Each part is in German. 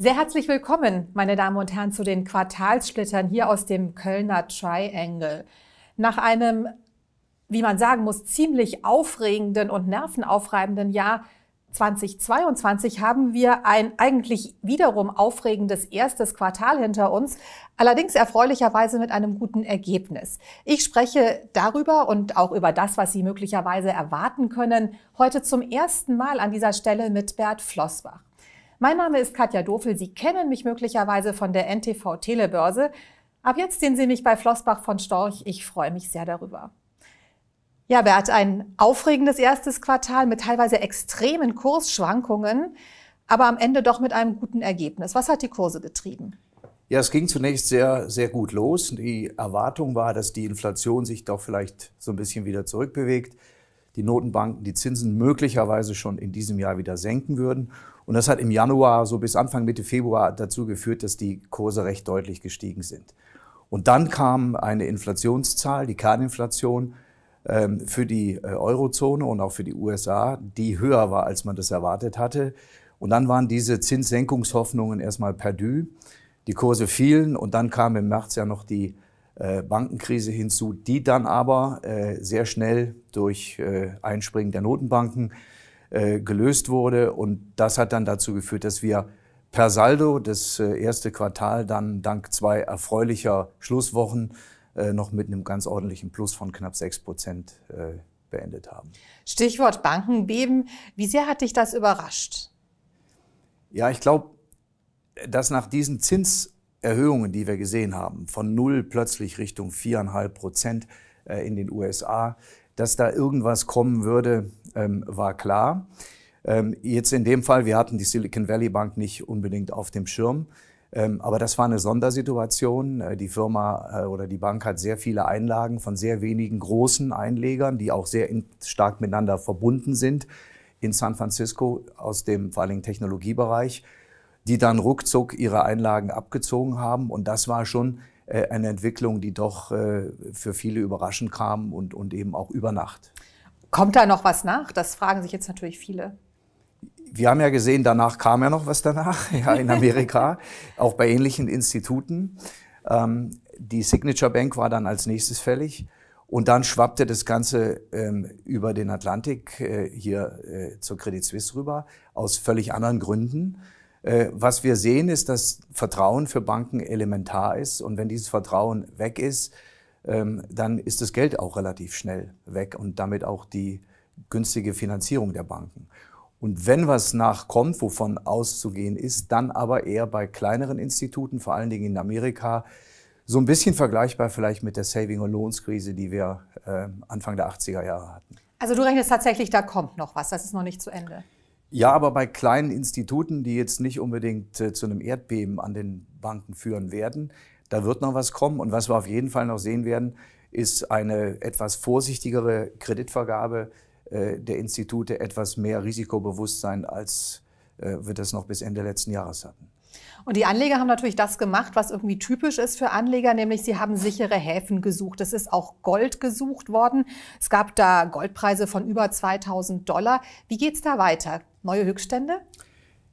Sehr herzlich willkommen, meine Damen und Herren, zu den Quartalsschlittern hier aus dem Kölner Triangle. Nach einem, wie man sagen muss, ziemlich aufregenden und nervenaufreibenden Jahr 2022 haben wir ein eigentlich wiederum aufregendes erstes Quartal hinter uns, allerdings erfreulicherweise mit einem guten Ergebnis. Ich spreche darüber und auch über das, was Sie möglicherweise erwarten können, heute zum ersten Mal an dieser Stelle mit Bert Flossbach. Mein Name ist Katja Dofel. Sie kennen mich möglicherweise von der NTV Telebörse. Ab jetzt sehen Sie mich bei Flossbach von Storch. Ich freue mich sehr darüber. Ja, wer hat ein aufregendes erstes Quartal mit teilweise extremen Kursschwankungen, aber am Ende doch mit einem guten Ergebnis. Was hat die Kurse getrieben? Ja, es ging zunächst sehr, sehr gut los. Die Erwartung war, dass die Inflation sich doch vielleicht so ein bisschen wieder zurückbewegt, die Notenbanken die Zinsen möglicherweise schon in diesem Jahr wieder senken würden. Und das hat im Januar so bis Anfang Mitte Februar dazu geführt, dass die Kurse recht deutlich gestiegen sind. Und dann kam eine Inflationszahl, die Kerninflation ähm, für die äh, Eurozone und auch für die USA, die höher war, als man das erwartet hatte. Und dann waren diese Zinssenkungshoffnungen erstmal perdu. Die Kurse fielen und dann kam im März ja noch die äh, Bankenkrise hinzu, die dann aber äh, sehr schnell durch Einspringen der Notenbanken äh, gelöst wurde. Und das hat dann dazu geführt, dass wir per Saldo das äh, erste Quartal dann dank zwei erfreulicher Schlusswochen äh, noch mit einem ganz ordentlichen Plus von knapp sechs Prozent beendet haben. Stichwort Bankenbeben. Wie sehr hat dich das überrascht? Ja, ich glaube, dass nach diesen Zinserhöhungen, die wir gesehen haben, von null plötzlich Richtung viereinhalb Prozent in den USA, dass da irgendwas kommen würde, ähm, war klar. Ähm, jetzt in dem Fall, wir hatten die Silicon Valley Bank nicht unbedingt auf dem Schirm. Ähm, aber das war eine Sondersituation. Äh, die Firma äh, oder die Bank hat sehr viele Einlagen von sehr wenigen großen Einlegern, die auch sehr in, stark miteinander verbunden sind in San Francisco aus dem vor allem Technologiebereich, die dann ruckzuck ihre Einlagen abgezogen haben. Und das war schon äh, eine Entwicklung, die doch äh, für viele überraschend kam und, und eben auch über Nacht. Kommt da noch was nach? Das fragen sich jetzt natürlich viele. Wir haben ja gesehen, danach kam ja noch was danach, ja, in Amerika, auch bei ähnlichen Instituten. Ähm, die Signature Bank war dann als nächstes fällig. Und dann schwappte das Ganze ähm, über den Atlantik äh, hier äh, zur Credit Suisse rüber, aus völlig anderen Gründen. Äh, was wir sehen, ist, dass Vertrauen für Banken elementar ist. Und wenn dieses Vertrauen weg ist, ähm, dann ist das Geld auch relativ schnell weg und damit auch die günstige Finanzierung der Banken. Und wenn was nachkommt, wovon auszugehen ist, dann aber eher bei kleineren Instituten, vor allen Dingen in Amerika, so ein bisschen vergleichbar vielleicht mit der Saving- und Lohnskrise, die wir äh, Anfang der 80er Jahre hatten. Also du rechnest tatsächlich, da kommt noch was, das ist noch nicht zu Ende. Ja, aber bei kleinen Instituten, die jetzt nicht unbedingt äh, zu einem Erdbeben an den Banken führen werden, da wird noch was kommen. Und was wir auf jeden Fall noch sehen werden, ist eine etwas vorsichtigere Kreditvergabe äh, der Institute, etwas mehr Risikobewusstsein, als äh, wir das noch bis Ende letzten Jahres hatten. Und die Anleger haben natürlich das gemacht, was irgendwie typisch ist für Anleger, nämlich sie haben sichere Häfen gesucht. Es ist auch Gold gesucht worden. Es gab da Goldpreise von über 2000 Dollar. Wie geht es da weiter? Neue Höchststände?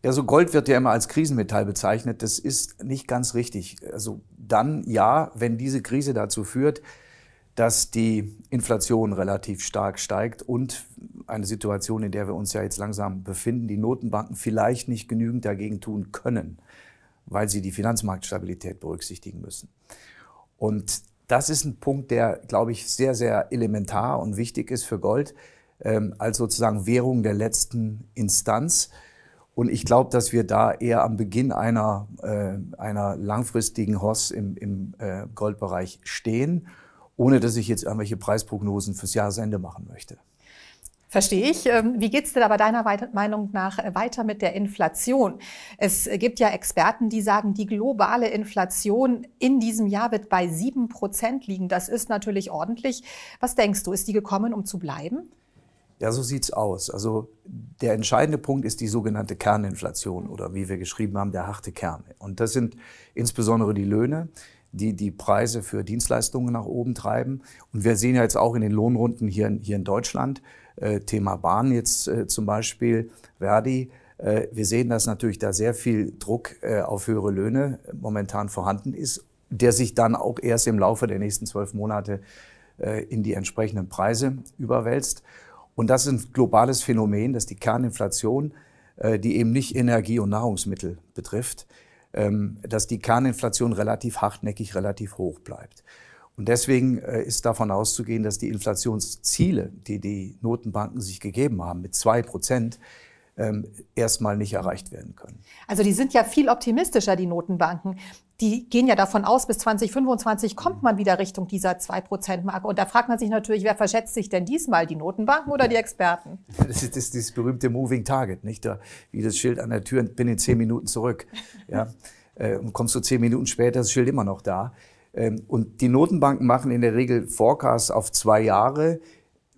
Ja, so Gold wird ja immer als Krisenmetall bezeichnet. Das ist nicht ganz richtig. Also dann ja, wenn diese Krise dazu führt, dass die Inflation relativ stark steigt und eine Situation, in der wir uns ja jetzt langsam befinden, die Notenbanken vielleicht nicht genügend dagegen tun können, weil sie die Finanzmarktstabilität berücksichtigen müssen. Und das ist ein Punkt, der, glaube ich, sehr, sehr elementar und wichtig ist für Gold ähm, als sozusagen Währung der letzten Instanz. Und ich glaube, dass wir da eher am Beginn einer, äh, einer langfristigen Hoss im, im äh, Goldbereich stehen, ohne dass ich jetzt irgendwelche Preisprognosen fürs Jahresende machen möchte. Verstehe ich. Ähm, wie geht's denn aber deiner Meinung nach äh, weiter mit der Inflation? Es äh, gibt ja Experten, die sagen, die globale Inflation in diesem Jahr wird bei sieben Prozent liegen. Das ist natürlich ordentlich. Was denkst du, ist die gekommen, um zu bleiben? Ja, so sieht's aus. Also der entscheidende Punkt ist die sogenannte Kerninflation oder wie wir geschrieben haben, der harte Kern. Und das sind insbesondere die Löhne, die die Preise für Dienstleistungen nach oben treiben. Und wir sehen ja jetzt auch in den Lohnrunden hier, in, hier in Deutschland, äh, Thema Bahn jetzt äh, zum Beispiel, Verdi, äh, wir sehen, dass natürlich da sehr viel Druck äh, auf höhere Löhne äh, momentan vorhanden ist, der sich dann auch erst im Laufe der nächsten zwölf Monate äh, in die entsprechenden Preise überwälzt. Und das ist ein globales Phänomen, dass die Kerninflation, äh, die eben nicht Energie und Nahrungsmittel betrifft, ähm, dass die Kerninflation relativ hartnäckig, relativ hoch bleibt. Und deswegen äh, ist davon auszugehen, dass die Inflationsziele, die die Notenbanken sich gegeben haben, mit zwei Prozent, ähm, erstmal nicht erreicht werden können. Also die sind ja viel optimistischer, die Notenbanken die gehen ja davon aus, bis 2025 kommt man wieder Richtung dieser 2%-Marke. Und da fragt man sich natürlich, wer verschätzt sich denn diesmal, die Notenbanken oder die Experten? Das ist, das, das berühmte Moving Target, nicht? Da, wie das Schild an der Tür, bin in zehn Minuten zurück. Ja? Äh, und kommst du zehn Minuten später, ist das Schild immer noch da. Ähm, und die Notenbanken machen in der Regel Forecasts auf zwei Jahre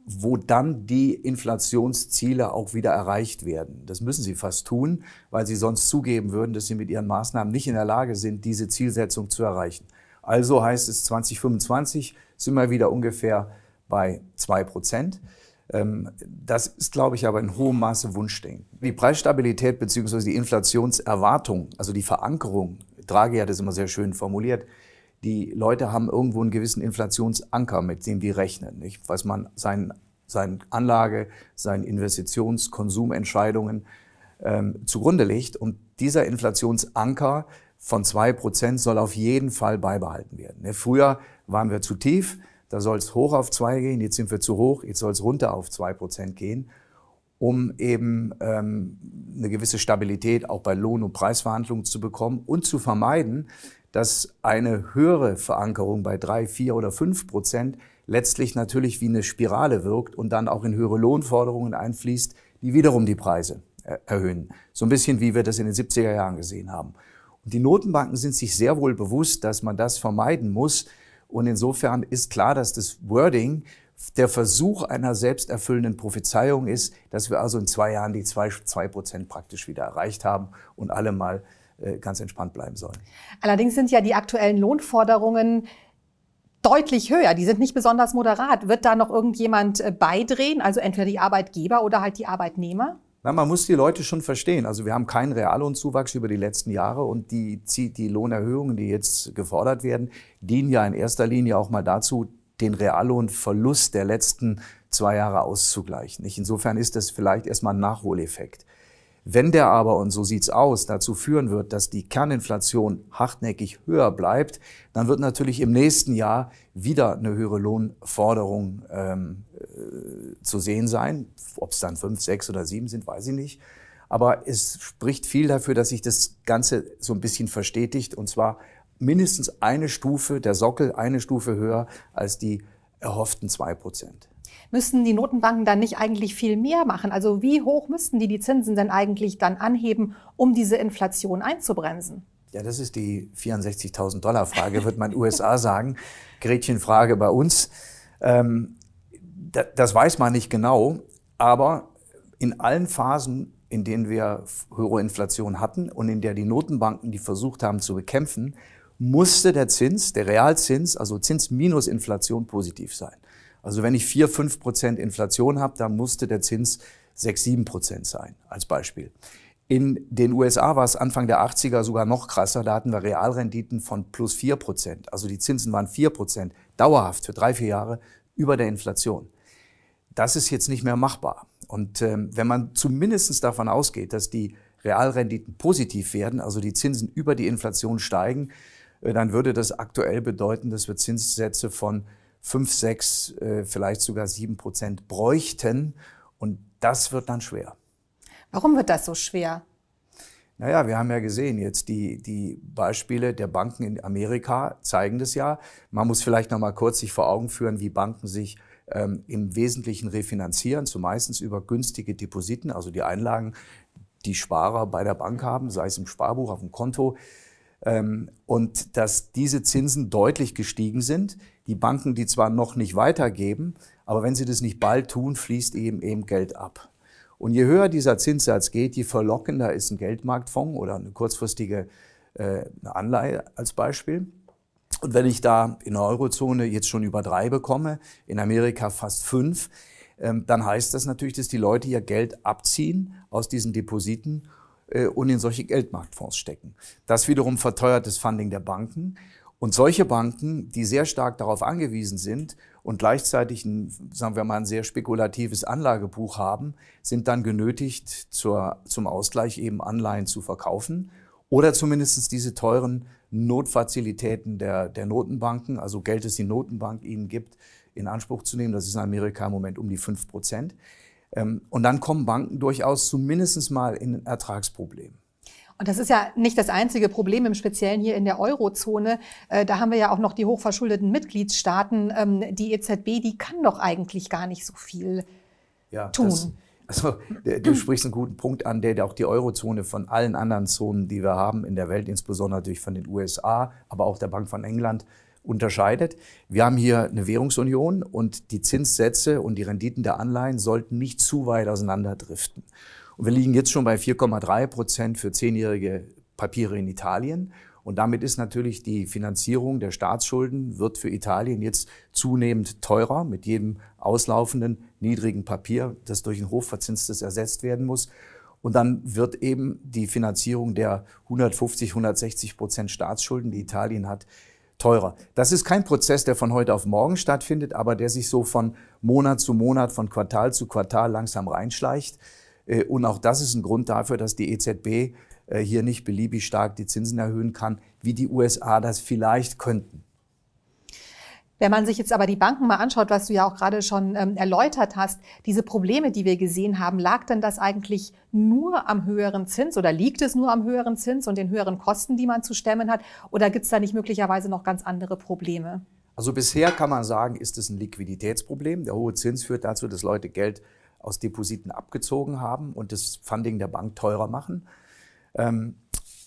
wo dann die Inflationsziele auch wieder erreicht werden. Das müssen sie fast tun, weil sie sonst zugeben würden, dass sie mit ihren Maßnahmen nicht in der Lage sind, diese Zielsetzung zu erreichen. Also heißt es, 2025 sind wir wieder ungefähr bei zwei Prozent. Ähm, das ist, glaube ich, aber in hohem Maße Wunschdenken. Die Preisstabilität bzw. die Inflationserwartung, also die Verankerung, Draghi hat es immer sehr schön formuliert, die Leute haben irgendwo einen gewissen Inflationsanker, mit dem die rechnen, nicht? was man seinen, seinen Anlage, seinen Investitionskonsumentscheidungen ähm, zugrunde legt. Und dieser Inflationsanker von zwei Prozent soll auf jeden Fall beibehalten werden. Ne? Früher waren wir zu tief, da soll es hoch auf zwei gehen, jetzt sind wir zu hoch, jetzt soll es runter auf zwei Prozent gehen um eben ähm, eine gewisse Stabilität auch bei Lohn- und Preisverhandlungen zu bekommen und zu vermeiden, dass eine höhere Verankerung bei drei, vier oder fünf Prozent letztlich natürlich wie eine Spirale wirkt und dann auch in höhere Lohnforderungen einfließt, die wiederum die Preise erhöhen. So ein bisschen wie wir das in den 70er Jahren gesehen haben. Und die Notenbanken sind sich sehr wohl bewusst, dass man das vermeiden muss. Und insofern ist klar, dass das Wording der Versuch einer selbsterfüllenden Prophezeiung ist, dass wir also in zwei Jahren die zwei, zwei Prozent praktisch wieder erreicht haben und alle mal äh, ganz entspannt bleiben sollen. Allerdings sind ja die aktuellen Lohnforderungen deutlich höher. Die sind nicht besonders moderat. Wird da noch irgendjemand äh, beidrehen? Also entweder die Arbeitgeber oder halt die Arbeitnehmer? Na, man muss die Leute schon verstehen. Also wir haben keinen Reallohnzuwachs über die letzten Jahre und die, die Lohnerhöhungen, die jetzt gefordert werden, dienen ja in erster Linie auch mal dazu, den Reallohnverlust der letzten zwei Jahre auszugleichen. Insofern ist das vielleicht erstmal ein Nachholeffekt. Wenn der aber, und so sieht's aus, dazu führen wird, dass die Kerninflation hartnäckig höher bleibt, dann wird natürlich im nächsten Jahr wieder eine höhere Lohnforderung ähm, äh, zu sehen sein. Ob es dann fünf, sechs oder sieben sind, weiß ich nicht. Aber es spricht viel dafür, dass sich das Ganze so ein bisschen verstetigt und zwar mindestens eine Stufe, der Sockel eine Stufe höher als die erhofften zwei Prozent müssen die Notenbanken dann nicht eigentlich viel mehr machen? Also wie hoch müssten die die Zinsen denn eigentlich dann anheben, um diese Inflation einzubremsen? Ja, das ist die 64.000 Dollar Frage, wird man USA sagen. Gretchenfrage bei uns. Ähm, das weiß man nicht genau, aber in allen Phasen, in denen wir höhere Inflation hatten und in der die Notenbanken die versucht haben zu bekämpfen, musste der Zins, der Realzins, also Zins minus Inflation positiv sein. Also wenn ich vier, fünf Prozent Inflation habe, dann musste der Zins sechs, sieben Prozent sein, als Beispiel. In den USA war es Anfang der 80er sogar noch krasser. Da hatten wir Realrenditen von plus vier Prozent. Also die Zinsen waren vier Prozent dauerhaft für drei, vier Jahre über der Inflation. Das ist jetzt nicht mehr machbar. Und ähm, wenn man zumindest davon ausgeht, dass die Realrenditen positiv werden, also die Zinsen über die Inflation steigen, äh, dann würde das aktuell bedeuten, dass wir Zinssätze von fünf, sechs, äh, vielleicht sogar sieben Prozent bräuchten. Und das wird dann schwer. Warum wird das so schwer? Naja, wir haben ja gesehen jetzt, die, die Beispiele der Banken in Amerika zeigen das ja. Man muss vielleicht nochmal kurz sich vor Augen führen, wie Banken sich ähm, im Wesentlichen refinanzieren, zumeistens über günstige Depositen, also die Einlagen, die Sparer bei der Bank haben, sei es im Sparbuch, auf dem Konto. Ähm, und dass diese Zinsen deutlich gestiegen sind. Die Banken, die zwar noch nicht weitergeben, aber wenn sie das nicht bald tun, fließt eben eben Geld ab. Und je höher dieser Zinssatz geht, je verlockender ist ein Geldmarktfonds oder eine kurzfristige äh, Anleihe als Beispiel. Und wenn ich da in der Eurozone jetzt schon über drei bekomme, in Amerika fast fünf, ähm, dann heißt das natürlich, dass die Leute ihr Geld abziehen aus diesen Depositen äh, und in solche Geldmarktfonds stecken. Das wiederum verteuert das Funding der Banken. Und solche Banken, die sehr stark darauf angewiesen sind und gleichzeitig ein, sagen wir mal, ein sehr spekulatives Anlagebuch haben, sind dann genötigt, zur, zum Ausgleich eben Anleihen zu verkaufen oder zumindest diese teuren Notfazilitäten der, der Notenbanken, also Geld, das die Notenbank ihnen gibt, in Anspruch zu nehmen. Das ist in Amerika im Moment um die fünf Prozent. Ähm, und dann kommen Banken durchaus zumindest mal in ein Ertragsproblem. Und das ist ja nicht das einzige Problem im Speziellen hier in der Eurozone. Äh, da haben wir ja auch noch die hochverschuldeten Mitgliedstaaten. Ähm, die EZB, die kann doch eigentlich gar nicht so viel ja, tun. Das, also, du sprichst einen guten Punkt an, der auch die Eurozone von allen anderen Zonen, die wir haben in der Welt, insbesondere natürlich von den USA, aber auch der Bank von England, unterscheidet. Wir haben hier eine Währungsunion und die Zinssätze und die Renditen der Anleihen sollten nicht zu weit auseinanderdriften. Und wir liegen jetzt schon bei 4,3 Prozent für zehnjährige Papiere in Italien. Und damit ist natürlich die Finanzierung der Staatsschulden wird für Italien jetzt zunehmend teurer mit jedem auslaufenden niedrigen Papier, das durch ein hochverzinstes ersetzt werden muss. Und dann wird eben die Finanzierung der 150, 160 Prozent Staatsschulden, die Italien hat, teurer. Das ist kein Prozess, der von heute auf morgen stattfindet, aber der sich so von Monat zu Monat, von Quartal zu Quartal langsam reinschleicht. Äh, und auch das ist ein Grund dafür, dass die EZB äh, hier nicht beliebig stark die Zinsen erhöhen kann, wie die USA das vielleicht könnten. Wenn man sich jetzt aber die Banken mal anschaut, was du ja auch gerade schon ähm, erläutert hast, diese Probleme, die wir gesehen haben, lag denn das eigentlich nur am höheren Zins oder liegt es nur am höheren Zins und den höheren Kosten, die man zu stemmen hat? Oder gibt es da nicht möglicherweise noch ganz andere Probleme? Also bisher kann man sagen, ist es ein Liquiditätsproblem. Der hohe Zins führt dazu, dass Leute Geld aus Depositen abgezogen haben und das Funding der Bank teurer machen. Ähm,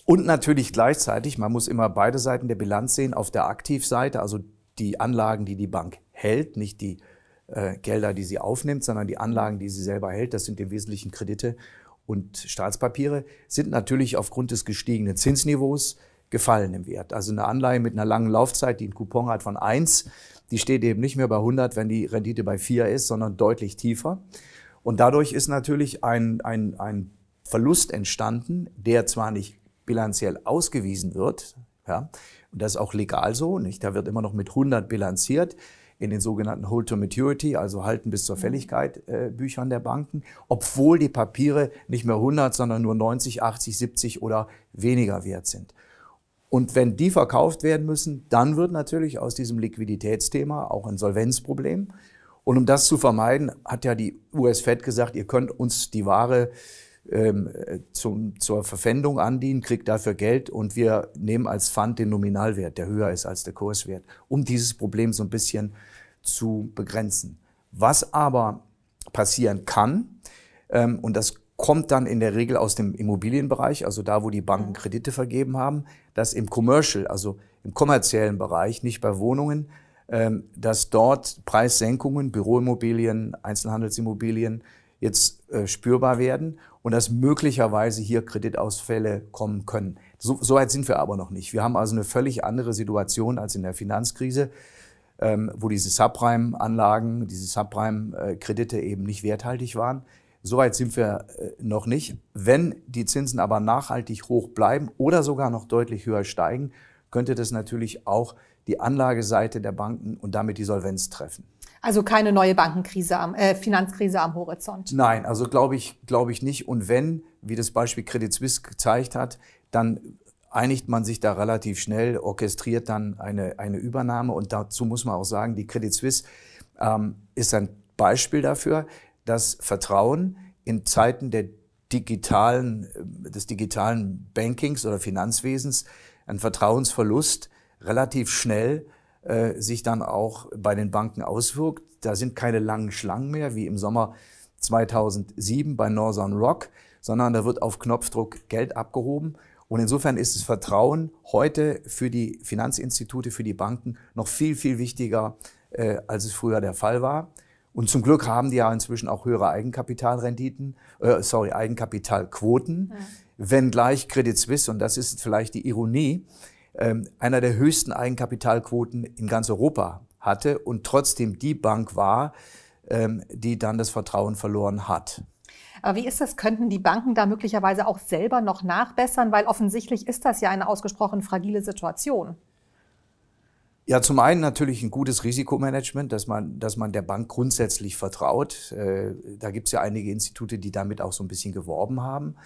und natürlich gleichzeitig, man muss immer beide Seiten der Bilanz sehen, auf der Aktivseite, also die Anlagen, die die Bank hält, nicht die äh, Gelder, die sie aufnimmt, sondern die Anlagen, die sie selber hält. Das sind im Wesentlichen Kredite und Staatspapiere, sind natürlich aufgrund des gestiegenen Zinsniveaus gefallen im Wert. Also eine Anleihe mit einer langen Laufzeit, die einen Coupon hat von 1, die steht eben nicht mehr bei 100, wenn die Rendite bei 4 ist, sondern deutlich tiefer. Und dadurch ist natürlich ein, ein, ein Verlust entstanden, der zwar nicht bilanziell ausgewiesen wird, ja, und das ist auch legal so, nicht? Da wird immer noch mit 100 bilanziert in den sogenannten Hold to Maturity, also halten bis zur mhm. Fälligkeit äh, Büchern der Banken, obwohl die Papiere nicht mehr 100, sondern nur 90, 80, 70 oder weniger wert sind. Und wenn die verkauft werden müssen, dann wird natürlich aus diesem Liquiditätsthema auch ein Solvenzproblem. Und um das zu vermeiden, hat ja die US-Fed gesagt, ihr könnt uns die Ware ähm, zum, zur Verpfändung andienen, kriegt dafür Geld und wir nehmen als Pfand den Nominalwert, der höher ist als der Kurswert, um dieses Problem so ein bisschen zu begrenzen. Was aber passieren kann, ähm, und das kommt dann in der Regel aus dem Immobilienbereich, also da, wo die Banken mhm. Kredite vergeben haben, dass im Commercial, also im kommerziellen Bereich, nicht bei Wohnungen, ähm, dass dort Preissenkungen, Büroimmobilien, Einzelhandelsimmobilien jetzt äh, spürbar werden und dass möglicherweise hier Kreditausfälle kommen können. So, so weit sind wir aber noch nicht. Wir haben also eine völlig andere Situation als in der Finanzkrise, ähm, wo diese Subprime-Anlagen, diese Subprime-Kredite eben nicht werthaltig waren. Soweit sind wir äh, noch nicht. Wenn die Zinsen aber nachhaltig hoch bleiben oder sogar noch deutlich höher steigen, könnte das natürlich auch die Anlageseite der Banken und damit die Solvenz treffen. Also keine neue Bankenkrise, am, äh, Finanzkrise am Horizont. Nein, also glaube ich, glaube ich nicht. Und wenn, wie das Beispiel Credit Suisse gezeigt hat, dann einigt man sich da relativ schnell, orchestriert dann eine, eine Übernahme. Und dazu muss man auch sagen, die Credit Suisse ähm, ist ein Beispiel dafür, dass Vertrauen in Zeiten der digitalen, äh, des digitalen Bankings oder Finanzwesens ein Vertrauensverlust relativ schnell äh, sich dann auch bei den Banken auswirkt. Da sind keine langen Schlangen mehr, wie im Sommer 2007 bei Northern Rock, sondern da wird auf Knopfdruck Geld abgehoben. Und insofern ist das Vertrauen heute für die Finanzinstitute, für die Banken noch viel, viel wichtiger, äh, als es früher der Fall war. Und zum Glück haben die ja inzwischen auch höhere Eigenkapitalrenditen, äh, sorry, Eigenkapitalquoten, ja. wenngleich Credit Suisse, und das ist vielleicht die Ironie, ähm, einer der höchsten Eigenkapitalquoten in ganz Europa hatte und trotzdem die Bank war, ähm, die dann das Vertrauen verloren hat. Aber wie ist das? Könnten die Banken da möglicherweise auch selber noch nachbessern? Weil offensichtlich ist das ja eine ausgesprochen fragile Situation. Ja, zum einen natürlich ein gutes Risikomanagement, dass man, dass man der Bank grundsätzlich vertraut. Äh, da gibt es ja einige Institute, die damit auch so ein bisschen geworben haben.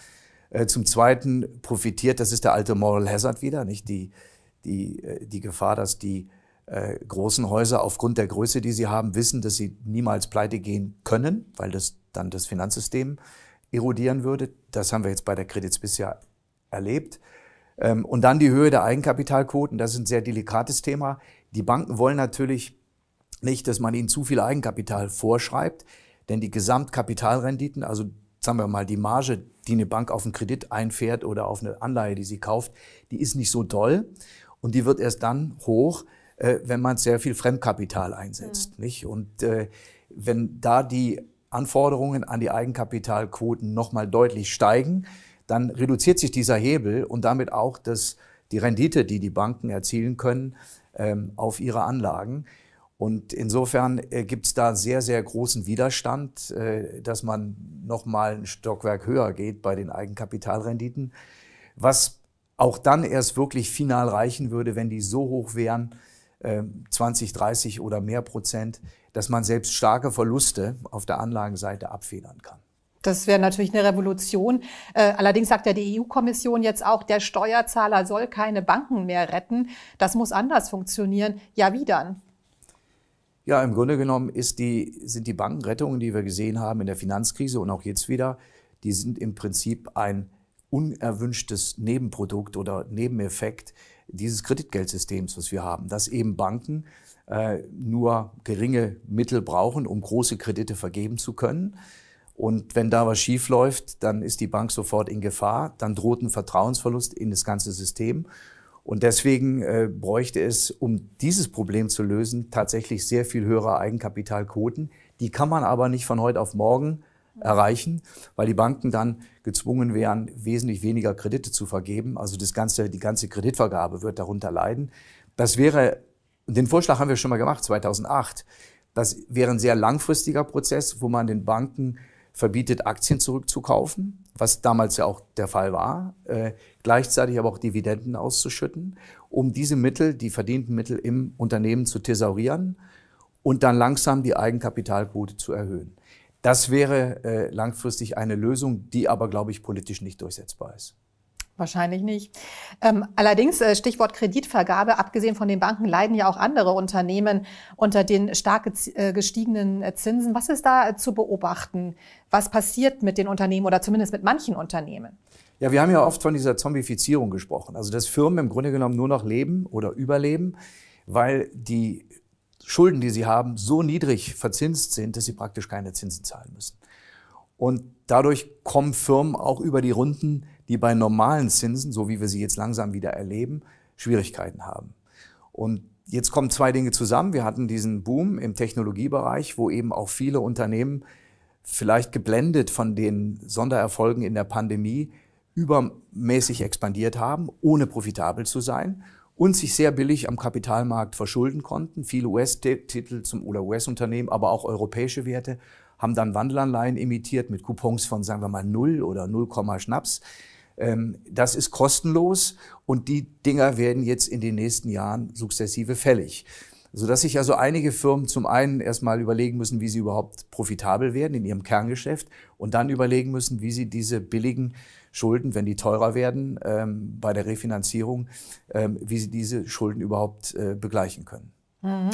Äh, zum Zweiten profitiert, das ist der alte Moral Hazard wieder, nicht die, die, äh, die Gefahr, dass die äh, großen Häuser aufgrund der Größe, die sie haben, wissen, dass sie niemals pleite gehen können, weil das dann das Finanzsystem erodieren würde. Das haben wir jetzt bei der Credit Suisse ja erlebt. Ähm, und dann die Höhe der Eigenkapitalquoten, das ist ein sehr delikates Thema. Die Banken wollen natürlich nicht, dass man ihnen zu viel Eigenkapital vorschreibt, denn die Gesamtkapitalrenditen, also sagen wir mal, die Marge, die eine Bank auf einen Kredit einfährt oder auf eine Anleihe, die sie kauft, die ist nicht so toll und die wird erst dann hoch, äh, wenn man sehr viel Fremdkapital einsetzt. Mhm. Nicht? Und äh, wenn da die Anforderungen an die Eigenkapitalquoten nochmal deutlich steigen, dann reduziert sich dieser Hebel und damit auch das, die Rendite, die die Banken erzielen können ähm, auf ihre Anlagen. Und insofern äh, gibt es da sehr, sehr großen Widerstand, äh, dass man nochmal ein Stockwerk höher geht bei den Eigenkapitalrenditen, was auch dann erst wirklich final reichen würde, wenn die so hoch wären, 20, äh, 30 oder mehr Prozent, dass man selbst starke Verluste auf der Anlagenseite abfedern kann. Das wäre natürlich eine Revolution. Äh, allerdings sagt ja die EU-Kommission jetzt auch, der Steuerzahler soll keine Banken mehr retten. Das muss anders funktionieren. Ja, wie dann? Ja, im Grunde genommen ist die, sind die Bankenrettungen, die wir gesehen haben in der Finanzkrise und auch jetzt wieder, die sind im Prinzip ein unerwünschtes Nebenprodukt oder Nebeneffekt dieses Kreditgeldsystems, was wir haben, dass eben Banken äh, nur geringe Mittel brauchen, um große Kredite vergeben zu können. Und wenn da was schief läuft, dann ist die Bank sofort in Gefahr, dann droht ein Vertrauensverlust in das ganze System und deswegen äh, bräuchte es, um dieses Problem zu lösen, tatsächlich sehr viel höhere Eigenkapitalquoten. Die kann man aber nicht von heute auf morgen erreichen, weil die Banken dann gezwungen wären, wesentlich weniger Kredite zu vergeben. Also das ganze, die ganze Kreditvergabe wird darunter leiden. Das wäre, den Vorschlag haben wir schon mal gemacht, 2008. Das wäre ein sehr langfristiger Prozess, wo man den Banken verbietet, Aktien zurückzukaufen was damals ja auch der Fall war, äh, gleichzeitig aber auch Dividenden auszuschütten, um diese Mittel, die verdienten Mittel im Unternehmen zu thesaurieren und dann langsam die Eigenkapitalquote zu erhöhen. Das wäre äh, langfristig eine Lösung, die aber, glaube ich, politisch nicht durchsetzbar ist. Wahrscheinlich nicht. Ähm, allerdings, äh, Stichwort Kreditvergabe, abgesehen von den Banken leiden ja auch andere Unternehmen unter den stark äh, gestiegenen äh, Zinsen. Was ist da zu beobachten? Was passiert mit den Unternehmen oder zumindest mit manchen Unternehmen? Ja, wir haben ja oft von dieser Zombifizierung gesprochen. Also, dass Firmen im Grunde genommen nur noch leben oder überleben, weil die Schulden, die sie haben, so niedrig verzinst sind, dass sie praktisch keine Zinsen zahlen müssen. Und dadurch kommen Firmen auch über die Runden, die bei normalen Zinsen, so wie wir sie jetzt langsam wieder erleben, Schwierigkeiten haben. Und jetzt kommen zwei Dinge zusammen. Wir hatten diesen Boom im Technologiebereich, wo eben auch viele Unternehmen vielleicht geblendet von den Sondererfolgen in der Pandemie übermäßig expandiert haben, ohne profitabel zu sein und sich sehr billig am Kapitalmarkt verschulden konnten. Viele US-Titel zum oder US-Unternehmen, aber auch europäische Werte haben dann Wandelanleihen imitiert mit Coupons von, sagen wir mal, null oder 0, Schnaps. Ähm, das ist kostenlos und die Dinger werden jetzt in den nächsten Jahren sukzessive fällig. Sodass sich also einige Firmen zum einen erstmal überlegen müssen, wie sie überhaupt profitabel werden in ihrem Kerngeschäft und dann überlegen müssen, wie sie diese billigen Schulden, wenn die teurer werden ähm, bei der Refinanzierung, ähm, wie sie diese Schulden überhaupt äh, begleichen können. Mhm.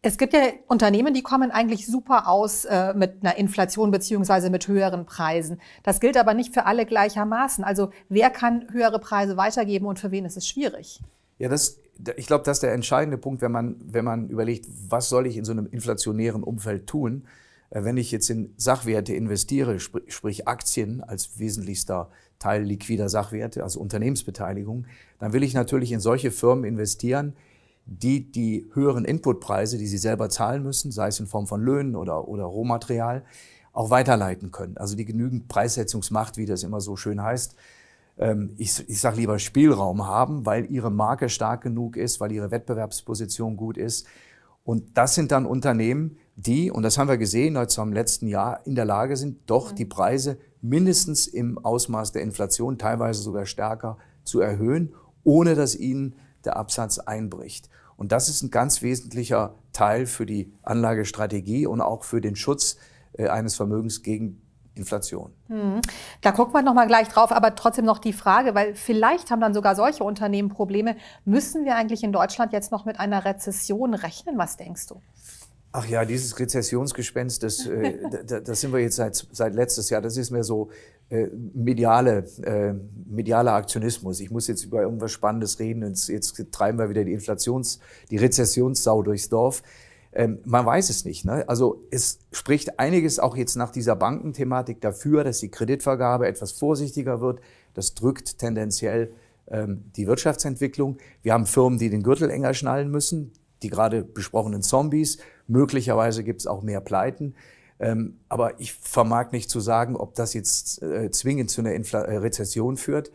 Es gibt ja Unternehmen, die kommen eigentlich super aus äh, mit einer Inflation beziehungsweise mit höheren Preisen. Das gilt aber nicht für alle gleichermaßen. Also wer kann höhere Preise weitergeben und für wen ist es schwierig? Ja, das, ich glaube, das ist der entscheidende Punkt, wenn man, wenn man überlegt, was soll ich in so einem inflationären Umfeld tun? Äh, wenn ich jetzt in Sachwerte investiere, sprich Aktien als wesentlichster Teil liquider Sachwerte, also Unternehmensbeteiligung, dann will ich natürlich in solche Firmen investieren, die die höheren Inputpreise, die sie selber zahlen müssen, sei es in Form von Löhnen oder, oder Rohmaterial, auch weiterleiten können. Also die genügend Preissetzungsmacht, wie das immer so schön heißt. Ähm, ich, ich sage lieber Spielraum haben, weil ihre Marke stark genug ist, weil ihre Wettbewerbsposition gut ist. Und das sind dann Unternehmen, die, und das haben wir gesehen, jetzt im letzten Jahr in der Lage sind, doch mhm. die Preise mindestens im Ausmaß der Inflation, teilweise sogar stärker, zu erhöhen, ohne dass ihnen der Absatz einbricht. Und das ist ein ganz wesentlicher Teil für die Anlagestrategie und auch für den Schutz äh, eines Vermögens gegen Inflation. Hm. Da gucken wir nochmal gleich drauf, aber trotzdem noch die Frage, weil vielleicht haben dann sogar solche Unternehmen Probleme. Müssen wir eigentlich in Deutschland jetzt noch mit einer Rezession rechnen? Was denkst du? Ach ja, dieses Rezessionsgespenst, das, äh, das sind wir jetzt seit, seit letztes Jahr, das ist mir so äh, mediale, äh, medialer Aktionismus. Ich muss jetzt über irgendwas Spannendes reden und jetzt treiben wir wieder die Inflations-, die Rezessionssau durchs Dorf. Ähm, man weiß es nicht. Ne? Also es spricht einiges auch jetzt nach dieser Bankenthematik dafür, dass die Kreditvergabe etwas vorsichtiger wird. Das drückt tendenziell ähm, die Wirtschaftsentwicklung. Wir haben Firmen, die den Gürtel enger schnallen müssen, die gerade besprochenen Zombies. Möglicherweise gibt es auch mehr Pleiten. Ähm, aber ich vermag nicht zu sagen, ob das jetzt äh, zwingend zu einer Infl äh, Rezession führt,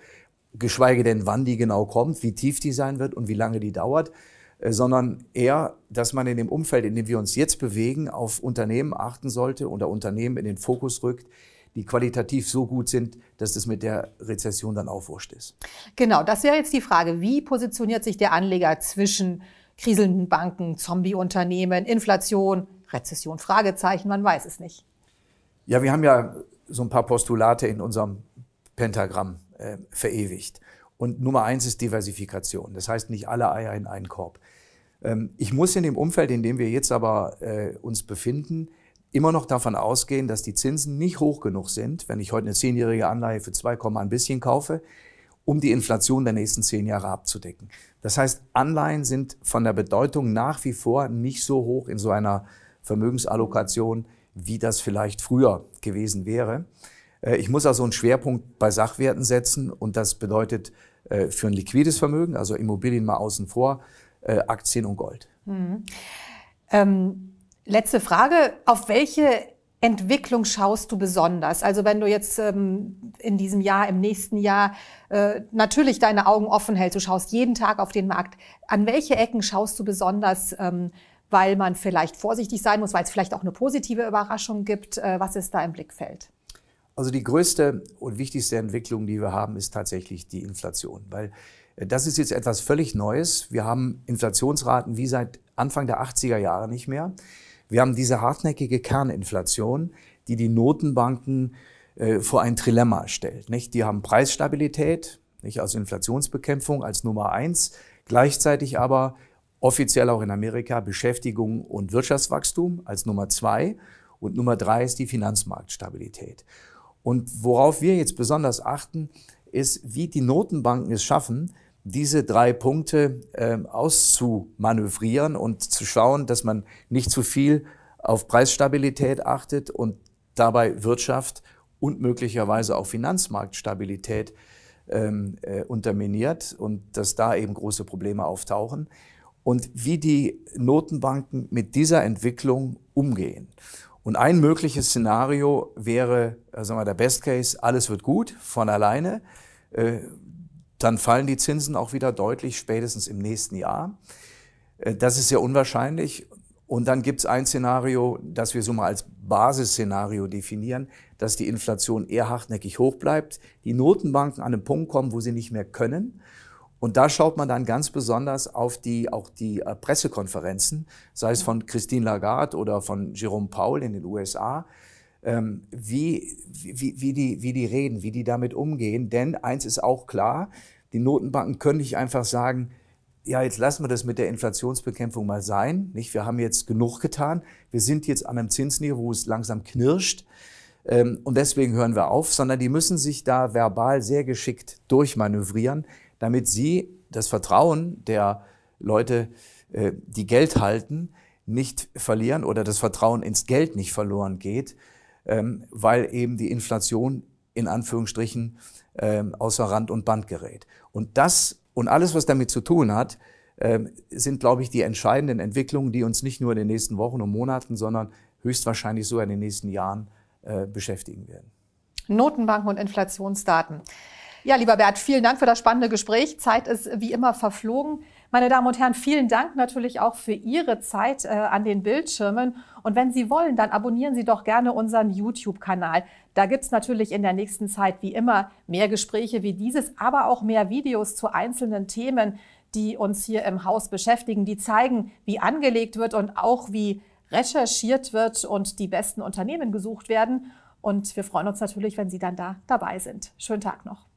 geschweige denn, wann die genau kommt, wie tief die sein wird und wie lange die dauert, äh, sondern eher, dass man in dem Umfeld, in dem wir uns jetzt bewegen, auf Unternehmen achten sollte oder Unternehmen in den Fokus rückt, die qualitativ so gut sind, dass das mit der Rezession dann auch wurscht ist. Genau, das wäre jetzt die Frage, wie positioniert sich der Anleger zwischen kriselnden Banken, Zombieunternehmen, Inflation, Rezession? Fragezeichen, man weiß es nicht. Ja, wir haben ja so ein paar Postulate in unserem Pentagramm äh, verewigt. Und Nummer eins ist Diversifikation. Das heißt, nicht alle Eier in einen Korb. Ähm, ich muss in dem Umfeld, in dem wir jetzt aber äh, uns befinden, immer noch davon ausgehen, dass die Zinsen nicht hoch genug sind, wenn ich heute eine zehnjährige Anleihe für 2, ein bisschen kaufe, um die Inflation der nächsten zehn Jahre abzudecken. Das heißt, Anleihen sind von der Bedeutung nach wie vor nicht so hoch in so einer Vermögensallokation, wie das vielleicht früher gewesen wäre. Äh, ich muss also einen Schwerpunkt bei Sachwerten setzen und das bedeutet äh, für ein liquides Vermögen, also Immobilien mal außen vor, äh, Aktien und Gold. Mhm. Ähm, letzte Frage, auf welche Entwicklung schaust du besonders? Also wenn du jetzt ähm, in diesem Jahr, im nächsten Jahr äh, natürlich deine Augen offen hältst, du schaust jeden Tag auf den Markt, an welche Ecken schaust du besonders? Ähm, weil man vielleicht vorsichtig sein muss, weil es vielleicht auch eine positive Überraschung gibt? Äh, was ist da im Blickfeld? Also die größte und wichtigste Entwicklung, die wir haben, ist tatsächlich die Inflation, weil äh, das ist jetzt etwas völlig Neues. Wir haben Inflationsraten wie seit Anfang der 80er Jahre nicht mehr. Wir haben diese hartnäckige Kerninflation, die die Notenbanken äh, vor ein Trilemma stellt. Nicht? Die haben Preisstabilität, nicht? also Inflationsbekämpfung als Nummer eins, gleichzeitig aber offiziell auch in Amerika Beschäftigung und Wirtschaftswachstum als Nummer zwei. Und Nummer drei ist die Finanzmarktstabilität. Und worauf wir jetzt besonders achten, ist, wie die Notenbanken es schaffen, diese drei Punkte äh, auszumanövrieren und zu schauen, dass man nicht zu viel auf Preisstabilität achtet und dabei Wirtschaft und möglicherweise auch Finanzmarktstabilität ähm, äh, unterminiert und dass da eben große Probleme auftauchen und wie die Notenbanken mit dieser Entwicklung umgehen. Und ein mögliches Szenario wäre, äh, sagen wir, der Best Case, alles wird gut von alleine, äh, dann fallen die Zinsen auch wieder deutlich spätestens im nächsten Jahr. Äh, das ist sehr unwahrscheinlich. Und dann gibt es ein Szenario, das wir so mal als Basisszenario definieren, dass die Inflation eher hartnäckig hoch bleibt, die Notenbanken an einen Punkt kommen, wo sie nicht mehr können und da schaut man dann ganz besonders auf die, auch die äh, Pressekonferenzen, sei es von Christine Lagarde oder von Jerome Paul in den USA, ähm, wie, wie, wie, die, wie die reden, wie die damit umgehen. Denn eins ist auch klar, die Notenbanken können nicht einfach sagen, ja, jetzt lassen wir das mit der Inflationsbekämpfung mal sein. Nicht? Wir haben jetzt genug getan. Wir sind jetzt an einem Zinsniveau, wo es langsam knirscht. Ähm, und deswegen hören wir auf, sondern die müssen sich da verbal sehr geschickt durchmanövrieren, damit sie das Vertrauen der Leute, äh, die Geld halten, nicht verlieren oder das Vertrauen ins Geld nicht verloren geht, ähm, weil eben die Inflation in Anführungsstrichen ähm, außer Rand und Band gerät. Und das und alles, was damit zu tun hat, ähm, sind, glaube ich, die entscheidenden Entwicklungen, die uns nicht nur in den nächsten Wochen und Monaten, sondern höchstwahrscheinlich sogar in den nächsten Jahren äh, beschäftigen werden. Notenbanken und Inflationsdaten. Ja, lieber Bert, vielen Dank für das spannende Gespräch. Zeit ist wie immer verflogen. Meine Damen und Herren, vielen Dank natürlich auch für Ihre Zeit äh, an den Bildschirmen. Und wenn Sie wollen, dann abonnieren Sie doch gerne unseren YouTube-Kanal. Da gibt es natürlich in der nächsten Zeit wie immer mehr Gespräche wie dieses, aber auch mehr Videos zu einzelnen Themen, die uns hier im Haus beschäftigen, die zeigen, wie angelegt wird und auch wie recherchiert wird und die besten Unternehmen gesucht werden. Und wir freuen uns natürlich, wenn Sie dann da dabei sind. Schönen Tag noch.